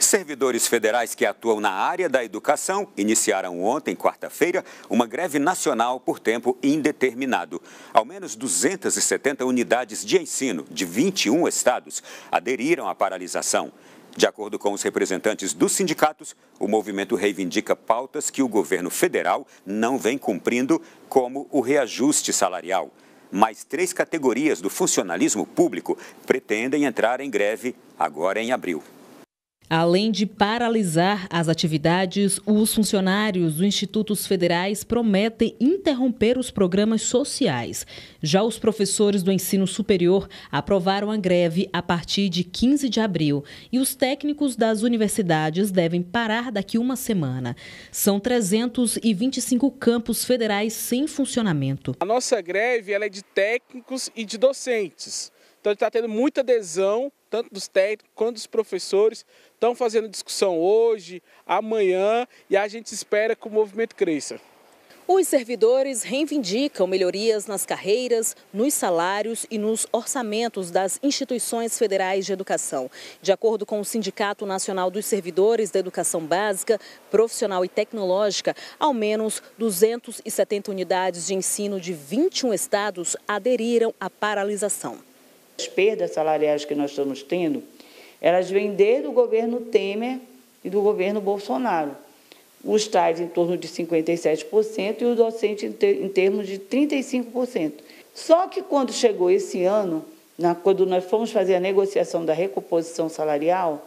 Servidores federais que atuam na área da educação iniciaram ontem, quarta-feira, uma greve nacional por tempo indeterminado. Ao menos 270 unidades de ensino de 21 estados aderiram à paralisação. De acordo com os representantes dos sindicatos, o movimento reivindica pautas que o governo federal não vem cumprindo, como o reajuste salarial. Mais três categorias do funcionalismo público pretendem entrar em greve agora em abril. Além de paralisar as atividades, os funcionários dos institutos federais prometem interromper os programas sociais. Já os professores do ensino superior aprovaram a greve a partir de 15 de abril e os técnicos das universidades devem parar daqui uma semana. São 325 campos federais sem funcionamento. A nossa greve é de técnicos e de docentes. Então está tendo muita adesão, tanto dos técnicos quanto dos professores. Estão fazendo discussão hoje, amanhã, e a gente espera que o movimento cresça. Os servidores reivindicam melhorias nas carreiras, nos salários e nos orçamentos das instituições federais de educação. De acordo com o Sindicato Nacional dos Servidores da Educação Básica, Profissional e Tecnológica, ao menos 270 unidades de ensino de 21 estados aderiram à paralisação. As perdas salariais que nós estamos tendo, elas vêm desde o governo Temer e do governo Bolsonaro. Os tais em torno de 57% e os docentes em termos de 35%. Só que quando chegou esse ano, na, quando nós fomos fazer a negociação da recomposição salarial,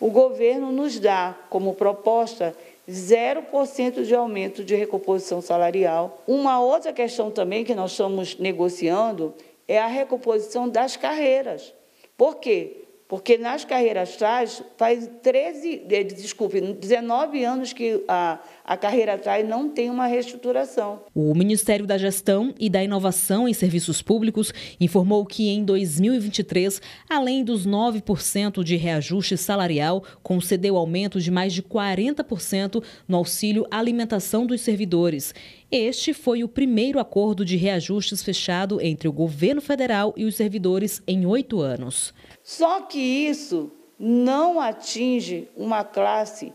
o governo nos dá como proposta 0% de aumento de recomposição salarial. Uma outra questão também que nós estamos negociando é a recomposição das carreiras. Por quê? Porque nas carreiras atrás, faz 13, eh, desculpe, 19 anos que a, a carreira atrás não tem uma reestruturação. O Ministério da Gestão e da Inovação em Serviços Públicos informou que em 2023, além dos 9% de reajuste salarial, concedeu aumento de mais de 40% no auxílio alimentação dos servidores. Este foi o primeiro acordo de reajustes fechado entre o governo federal e os servidores em oito anos. Só que isso não atinge uma classe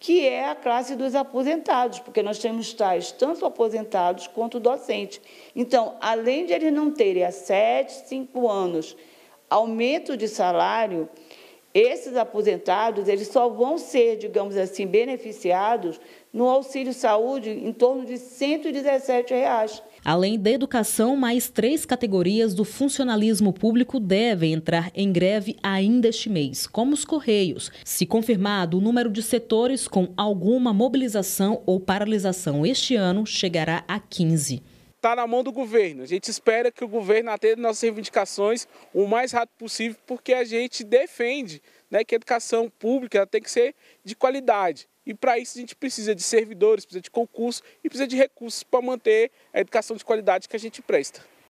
que é a classe dos aposentados, porque nós temos tais tanto aposentados quanto docentes. Então, além de eles não terem há sete, cinco anos aumento de salário, esses aposentados, eles só vão ser, digamos assim, beneficiados no auxílio saúde em torno de R$ 117. Reais. Além da educação, mais três categorias do funcionalismo público devem entrar em greve ainda este mês, como os Correios. Se confirmado, o número de setores com alguma mobilização ou paralisação este ano chegará a 15 está na mão do governo. A gente espera que o governo atenda nossas reivindicações o mais rápido possível, porque a gente defende né, que a educação pública tem que ser de qualidade. E para isso a gente precisa de servidores, precisa de concurso e precisa de recursos para manter a educação de qualidade que a gente presta.